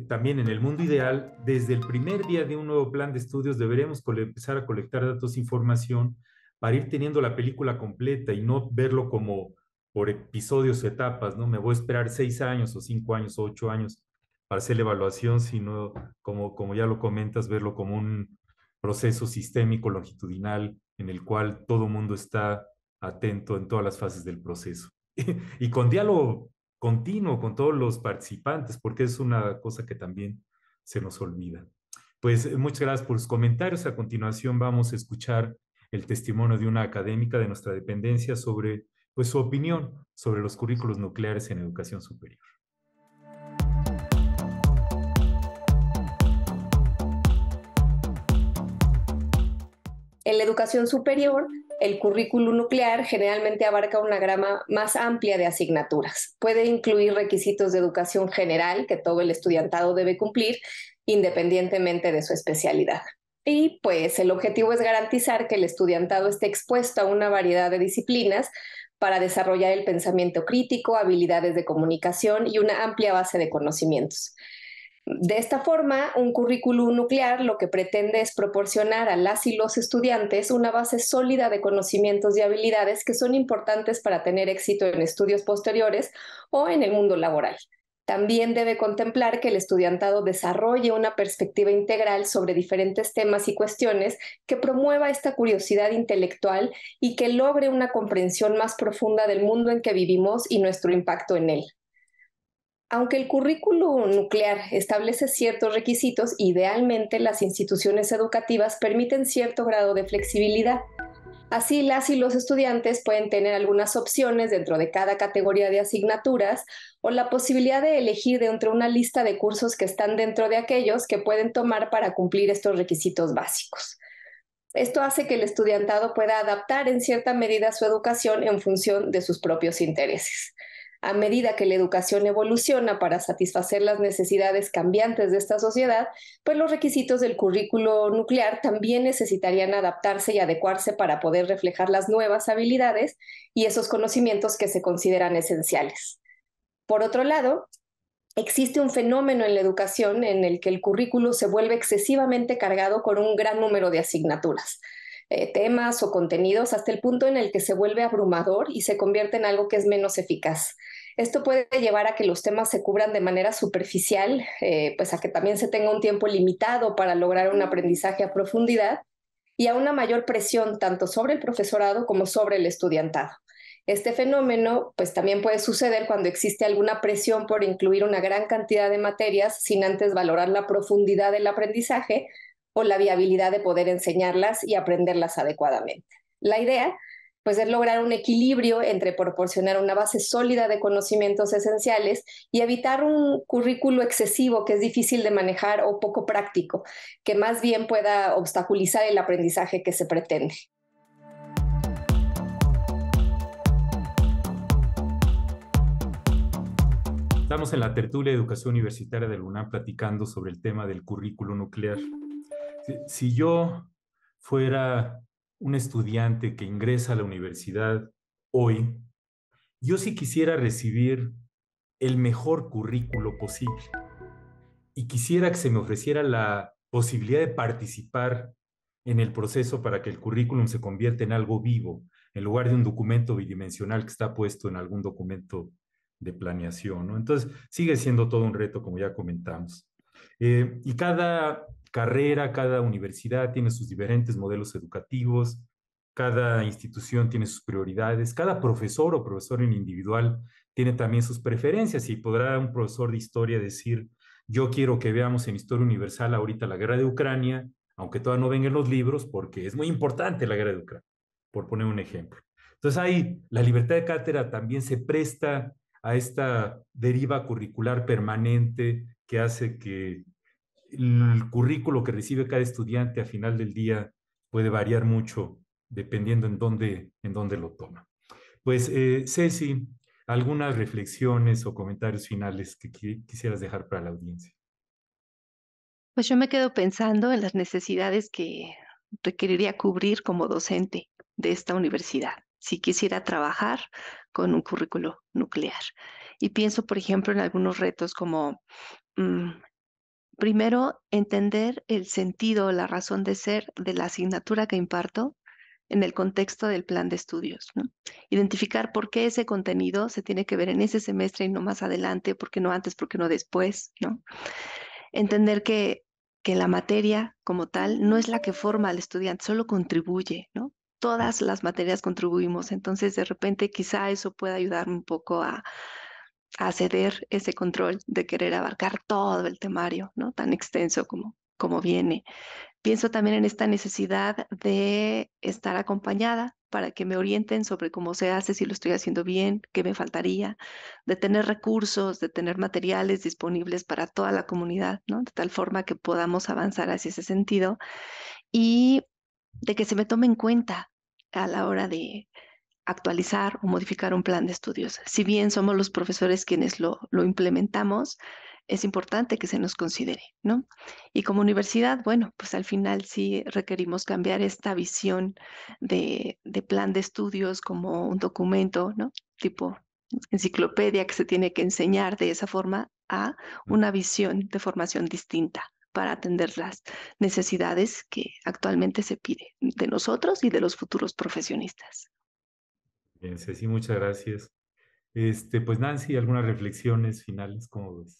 también en el mundo ideal, desde el primer día de un nuevo plan de estudios, deberemos empezar a colectar datos, información, para ir teniendo la película completa y no verlo como por episodios o etapas, ¿no? Me voy a esperar seis años o cinco años o ocho años para hacer la evaluación, sino, como, como ya lo comentas, verlo como un proceso sistémico, longitudinal, en el cual todo mundo está atento en todas las fases del proceso. y con diálogo continuo con todos los participantes, porque es una cosa que también se nos olvida. Pues eh, muchas gracias por sus comentarios. A continuación vamos a escuchar el testimonio de una académica de nuestra dependencia sobre pues, su opinión sobre los currículos nucleares en educación superior. En la educación superior, el currículo nuclear generalmente abarca una grama más amplia de asignaturas. Puede incluir requisitos de educación general que todo el estudiantado debe cumplir independientemente de su especialidad. Y pues el objetivo es garantizar que el estudiantado esté expuesto a una variedad de disciplinas para desarrollar el pensamiento crítico, habilidades de comunicación y una amplia base de conocimientos. De esta forma, un currículum nuclear lo que pretende es proporcionar a las y los estudiantes una base sólida de conocimientos y habilidades que son importantes para tener éxito en estudios posteriores o en el mundo laboral. También debe contemplar que el estudiantado desarrolle una perspectiva integral sobre diferentes temas y cuestiones que promueva esta curiosidad intelectual y que logre una comprensión más profunda del mundo en que vivimos y nuestro impacto en él. Aunque el currículo nuclear establece ciertos requisitos, idealmente las instituciones educativas permiten cierto grado de flexibilidad. Así las y los estudiantes pueden tener algunas opciones dentro de cada categoría de asignaturas o la posibilidad de elegir de entre una lista de cursos que están dentro de aquellos que pueden tomar para cumplir estos requisitos básicos. Esto hace que el estudiantado pueda adaptar en cierta medida su educación en función de sus propios intereses a medida que la educación evoluciona para satisfacer las necesidades cambiantes de esta sociedad, pues los requisitos del currículo nuclear también necesitarían adaptarse y adecuarse para poder reflejar las nuevas habilidades y esos conocimientos que se consideran esenciales. Por otro lado, existe un fenómeno en la educación en el que el currículo se vuelve excesivamente cargado con un gran número de asignaturas. Eh, temas o contenidos hasta el punto en el que se vuelve abrumador y se convierte en algo que es menos eficaz. Esto puede llevar a que los temas se cubran de manera superficial, eh, pues a que también se tenga un tiempo limitado para lograr un aprendizaje a profundidad y a una mayor presión tanto sobre el profesorado como sobre el estudiantado. Este fenómeno pues también puede suceder cuando existe alguna presión por incluir una gran cantidad de materias sin antes valorar la profundidad del aprendizaje o la viabilidad de poder enseñarlas y aprenderlas adecuadamente. La idea pues es lograr un equilibrio entre proporcionar una base sólida de conocimientos esenciales y evitar un currículo excesivo que es difícil de manejar o poco práctico, que más bien pueda obstaculizar el aprendizaje que se pretende. Estamos en la tertulia de educación universitaria de luna platicando sobre el tema del currículo nuclear. Si yo fuera un estudiante que ingresa a la universidad hoy, yo sí quisiera recibir el mejor currículo posible y quisiera que se me ofreciera la posibilidad de participar en el proceso para que el currículum se convierta en algo vivo, en lugar de un documento bidimensional que está puesto en algún documento de planeación. Entonces, sigue siendo todo un reto, como ya comentamos. Eh, y cada carrera, cada universidad tiene sus diferentes modelos educativos, cada institución tiene sus prioridades, cada profesor o profesor en individual tiene también sus preferencias y podrá un profesor de historia decir, yo quiero que veamos en Historia Universal ahorita la guerra de Ucrania, aunque todavía no vengan los libros, porque es muy importante la guerra de Ucrania, por poner un ejemplo. Entonces ahí la libertad de cátedra también se presta a esta deriva curricular permanente que hace que el currículo que recibe cada estudiante a final del día puede variar mucho dependiendo en dónde, en dónde lo toma. Pues, eh, Ceci, algunas reflexiones o comentarios finales que quisieras dejar para la audiencia. Pues yo me quedo pensando en las necesidades que requeriría cubrir como docente de esta universidad si quisiera trabajar con un currículo nuclear. Y pienso, por ejemplo, en algunos retos como Mm, primero, entender el sentido, la razón de ser de la asignatura que imparto en el contexto del plan de estudios. Identificar por qué ese contenido se tiene que ver en ese semestre y no más adelante, porque no antes, porque no después. ¿no? Entender que, que la materia como tal no es la que forma al estudiante, solo contribuye. Todas las materias contribuimos, entonces de repente quizá eso pueda ayudar un poco a, a ceder ese control de querer abarcar todo el temario, ¿no? Tan extenso como, como viene. Pienso también en esta necesidad de estar acompañada para que me orienten sobre cómo se hace, si lo estoy haciendo bien, qué me faltaría, de tener recursos, de tener materiales disponibles para toda la comunidad, ¿no? De tal forma que podamos avanzar hacia ese sentido y de que se me tome en cuenta a la hora de, actualizar o modificar un plan de estudios. Si bien somos los profesores quienes lo, implementamos, es importante que se nos considere, ¿no? Y como universidad, bueno, pues al final sí requerimos cambiar esta visión de, de, plan de estudios como un documento, ¿no? Tipo enciclopedia que se tiene que enseñar de esa forma a mm. una visión de formación distinta para atender las necesidades que actualmente se pide de nosotros y de los futuros profesionistas. Sí, eh, muchas gracias. Este, pues Nancy, algunas reflexiones finales,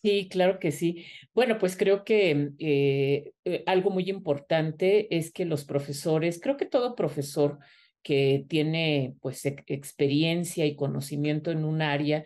Sí, claro que sí. Bueno, pues creo que mm, eh, eh, algo muy importante es que los profesores, creo que todo profesor que tiene pues experiencia y conocimiento en un área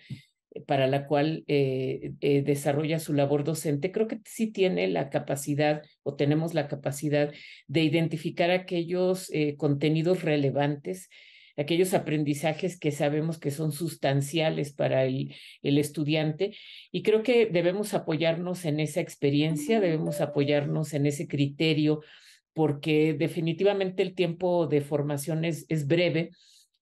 para la cual desarrolla su labor docente, creo que sí tiene la capacidad o tenemos la capacidad de identificar aquellos contenidos relevantes aquellos aprendizajes que sabemos que son sustanciales para el, estudiante. Y creo que debemos apoyarnos en esa experiencia, debemos apoyarnos en ese criterio, porque definitivamente el tiempo de formación es, es breve.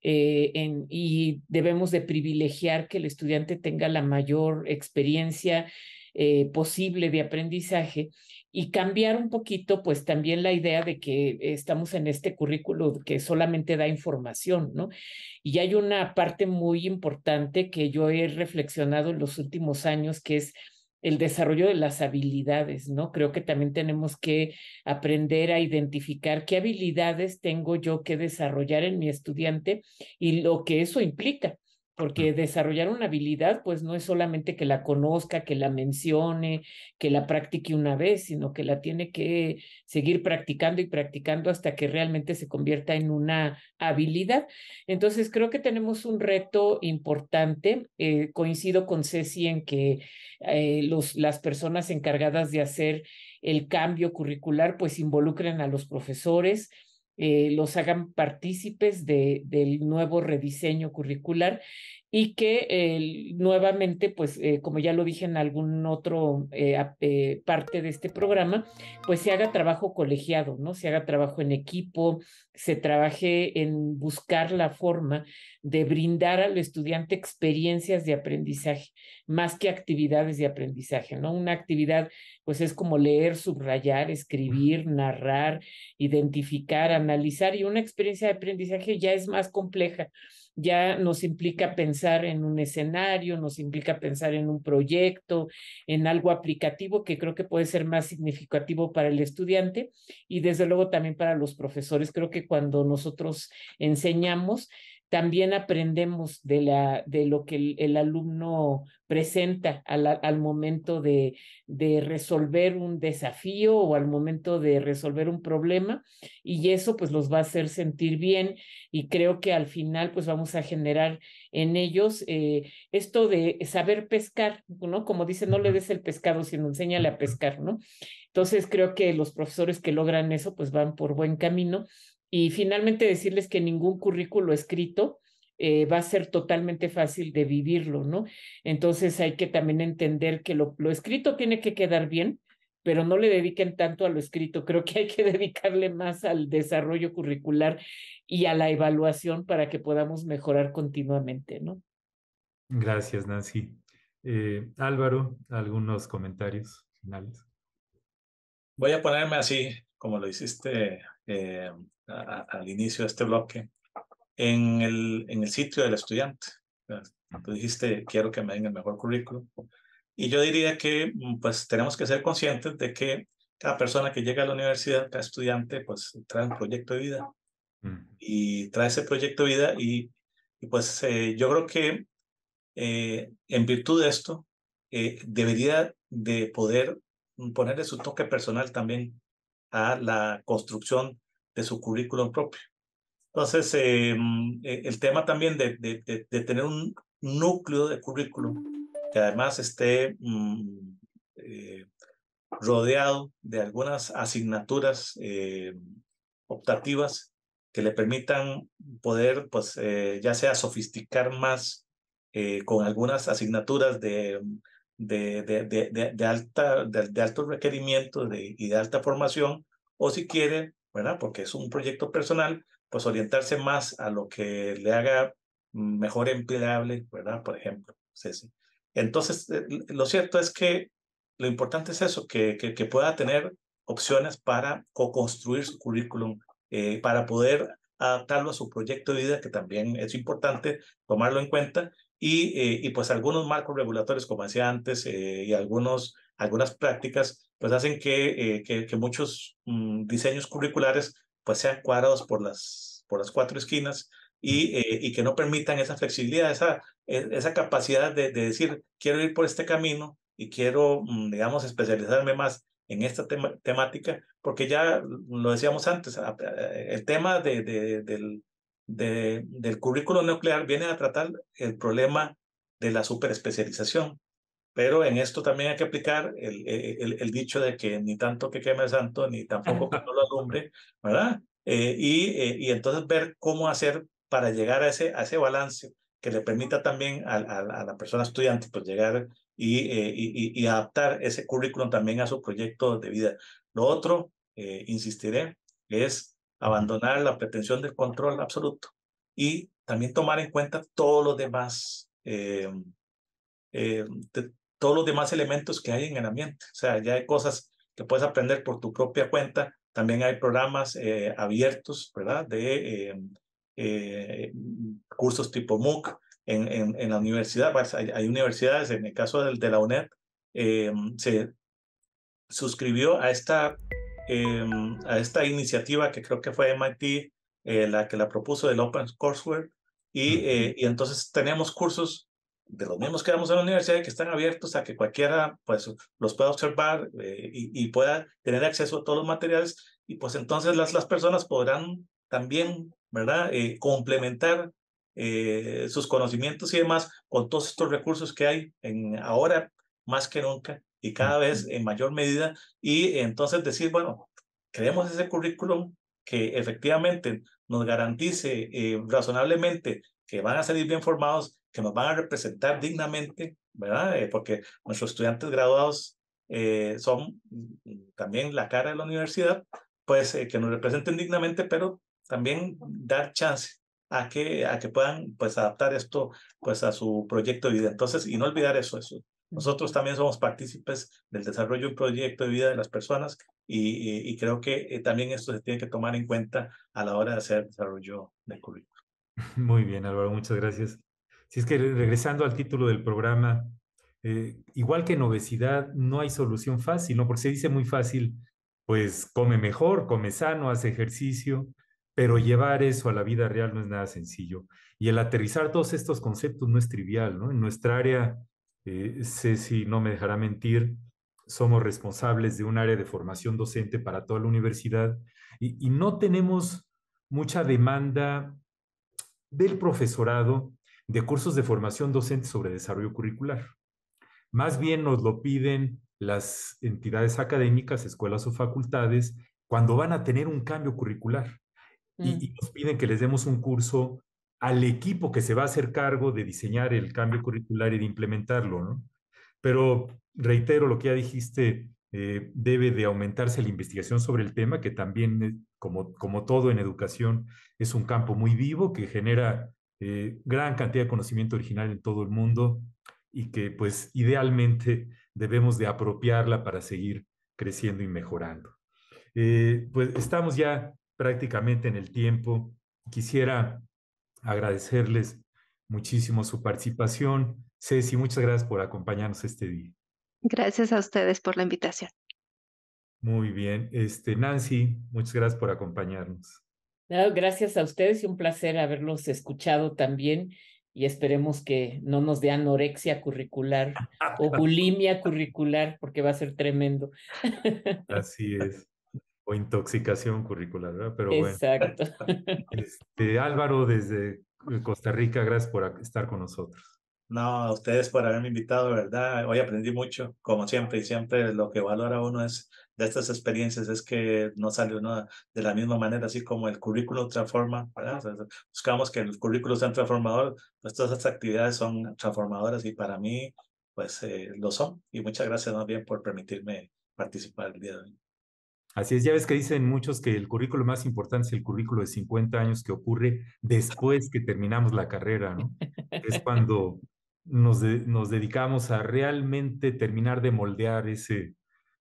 Eh, y debemos de privilegiar que el estudiante tenga la mayor experiencia eh, posible de aprendizaje y cambiar un poquito, pues también la idea de que estamos en este currículo que solamente da información, ¿no? Y hay una parte muy importante que yo he reflexionado en los últimos años, que es el desarrollo de las habilidades, ¿no? Creo que también tenemos que aprender a identificar qué habilidades tengo yo que desarrollar en mi estudiante y lo que eso implica porque desarrollar una habilidad pues no es solamente que la conozca, que la mencione, que la practique una vez, sino que la tiene que seguir practicando y practicando hasta que realmente se convierta en una habilidad. Entonces creo que tenemos un reto importante. Eh, coincido con Ceci en que eh, las personas encargadas de hacer el cambio curricular pues involucren a los profesores, eh, los hagan partícipes del nuevo rediseño curricular y que eh, nuevamente, pues eh, como ya lo dije en algún otro eh, parte de este programa, pues se haga trabajo colegiado, ¿no? Se haga trabajo en equipo, se trabaje en buscar la forma de brindar al estudiante experiencias de aprendizaje, más que actividades de aprendizaje, ¿no? Una actividad, pues es como leer, subrayar, escribir, narrar, identificar, analizar, y una experiencia de aprendizaje ya es más compleja ya nos implica pensar en un escenario, nos implica pensar en un proyecto, en algo aplicativo que creo que puede ser más significativo para el estudiante y desde luego también para los profesores. Creo que cuando nosotros enseñamos, también aprendemos de, lo que el, alumno presenta al, momento de, resolver un desafío o al momento de resolver un problema y eso pues los va a hacer sentir bien y creo que al final pues vamos a generar en ellos eh, esto de saber pescar, ¿no? Como dice, no le des el pescado, sino enséñale a pescar, ¿no? Entonces creo que los profesores que logran eso pues van por buen camino y finalmente decirles que ningún currículo escrito eh, va a ser totalmente fácil de vivirlo, ¿no? Entonces hay que también entender que lo, escrito tiene que quedar bien, pero no le dediquen tanto a lo escrito. Creo que hay que dedicarle más al desarrollo curricular y a la evaluación para que podamos mejorar continuamente, ¿no? Gracias, Nancy. Eh, Álvaro, algunos comentarios finales. Voy a ponerme así, como lo hiciste, eh, al inicio de este bloque, en el, en el sitio del estudiante. Tú dijiste, quiero que me den el mejor currículo Y yo diría que mm, pues tenemos que ser conscientes de que cada persona que llega a la universidad, cada estudiante, pues trae un proyecto de vida. Y trae ese proyecto de vida y, pues eh, yo creo que eh, en virtud de esto, eh, debería de poder mm, ponerle su toque personal también a la construcción de su currículum propio. Entonces, em, e, el tema también de, de, tener un núcleo de currículum que además esté mm, eh, rodeado de algunas asignaturas eh, optativas que le permitan poder, pues, eh, ya sea sofisticar más con algunas asignaturas de, de, de, de, alta, de, alto requerimiento de y de alta formación, o si quiere ¿verdad? Porque es un proyecto personal, pues orientarse más a lo que le haga mejor empleable, ¿verdad? Por ejemplo. Sí, Entonces, eh, lo cierto es que lo importante es eso, que, que, pueda tener opciones para co-construir su currículum, eh, para poder adaptarlo a su proyecto de vida, que también es importante tomarlo en cuenta, y, eh, pues algunos marcos regulatorios, como decía antes, y algunos, algunas prácticas pues hacen que, eh, que, muchos mm, diseños curriculares pues sean cuadrados por las, por las cuatro esquinas y, eh, y que no permitan esa flexibilidad, esa, e, esa capacidad de, decir, quiero ir por este camino y quiero, mm, digamos, especializarme más en esta temática, porque ya lo decíamos antes, eh, el tema de, del, del currículo nuclear viene a tratar el problema de la superespecialización, pero en esto también hay que aplicar eh, el, el, dicho de que ni tanto que queme el santo, ni tampoco que no lo alumbre, ¿verdad? Eh, y, eh, y, entonces ver cómo hacer para llegar a ese, a ese balance que le permita también a, a, la persona estudiante pues llegar y, y, adaptar ese currículum también a su proyecto de vida. Lo otro, insistiré, es abandonar la pretensión del control absoluto y también tomar en cuenta todos los demás todos los demás elementos que hay en el ambiente. O sea, ya hay cosas que puedes aprender por tu propia cuenta. También hay programas eh, abiertos, ¿verdad? De eh, eh, cursos tipo MOOC en, en, la universidad. Hay, universidades, en el caso del, de la UNED, se suscribió a esta, a esta iniciativa que creo que fue MIT la que la propuso del Open Courseware. Y, y entonces tenemos cursos de los mismos que damos en la universidad y que están abiertos a que cualquiera pues, los pueda observar eh, y, pueda tener acceso a todos los materiales y pues entonces las, las personas podrán también, ¿verdad?, eh, complementar eh, sus conocimientos y demás con todos estos recursos que hay en, ahora más que nunca y cada vez en mayor medida y entonces decir, bueno, creemos ese currículum que efectivamente nos garantice razonablemente que van a salir bien formados que nos van a representar dignamente, ¿verdad? Eh, porque nuestros estudiantes graduados eh, son mm, también la cara de la universidad, pues eh, que nos representen dignamente, pero también dar chance a que, a que puedan pues adaptar esto pues a su proyecto de vida. Entonces, y no olvidar eso, eso. Nosotros también somos partícipes del desarrollo y proyecto de vida de las personas y, y, creo que también esto se tiene que tomar en cuenta a la hora de hacer desarrollo del currículum. Muy bien, Álvaro, muchas gracias. Si es que regresando al título del programa, eh, igual que en obesidad, no hay solución fácil, ¿no? Porque se dice muy fácil, pues come mejor, come sano, hace ejercicio, pero llevar eso a la vida real no es nada sencillo. Y el aterrizar todos estos conceptos no es trivial, ¿no? En nuestra área, eh, sé si no me dejará mentir, somos responsables de un área de formación docente para toda la universidad y, y no tenemos mucha demanda del profesorado de cursos de formación docente sobre desarrollo curricular. Más bien nos lo piden las entidades académicas, escuelas o facultades, cuando van a tener un cambio curricular. Mm. Y, nos piden que les demos un curso al equipo que se va a hacer cargo de diseñar el cambio curricular y de implementarlo, ¿no? Pero reitero lo que ya dijiste, eh, debe de aumentarse la investigación sobre el tema, que también, eh, como, como todo en educación, es un campo muy vivo que genera eh, gran cantidad de conocimiento original en todo el mundo y que pues idealmente debemos de apropiarla para seguir creciendo y mejorando. Eh, pues estamos ya prácticamente en el tiempo. Quisiera agradecerles muchísimo su participación. Ceci, muchas gracias por acompañarnos este día. Gracias a ustedes por la invitación. Muy bien. Este, Nancy, muchas gracias por acompañarnos gracias a ustedes y un placer haberlos escuchado también y esperemos que no nos dé anorexia curricular o bulimia curricular porque va a ser tremendo. Así es. O intoxicación curricular, ¿verdad? Pero bueno. Exacto. Este, Álvaro desde Costa Rica, gracias por estar con nosotros. No, a ustedes por haberme invitado, ¿verdad? Hoy aprendí mucho, como siempre, y siempre lo que valora uno es de estas experiencias es que no sale uno de la misma manera, así como el currículo transforma, ¿verdad? buscamos que el currículo sea transformador, pues todas estas actividades son transformadoras y para mí, pues eh, lo son. Y muchas gracias más por permitirme participar el día de hoy. Así es, ya ves que dicen muchos que el currículo más importante es el currículo de 50 años que ocurre después que terminamos la carrera, ¿no? Es cuando nos, dedicamos a realmente terminar de moldear ese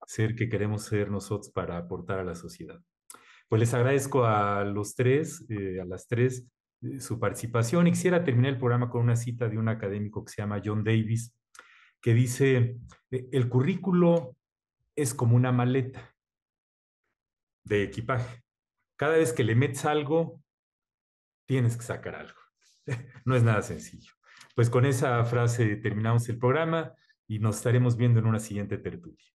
ser que queremos ser nosotros para aportar a la sociedad. Pues les agradezco a los tres, eh, a las tres, eh, su participación. Y quisiera terminar el programa con una cita de un académico que se llama John Davis, que dice, eh, el currículo es como una maleta de equipaje. Cada vez que le metes algo, tienes que sacar algo. No es nada sencillo. Pues con esa frase terminamos el programa y nos estaremos viendo en una siguiente tertulia.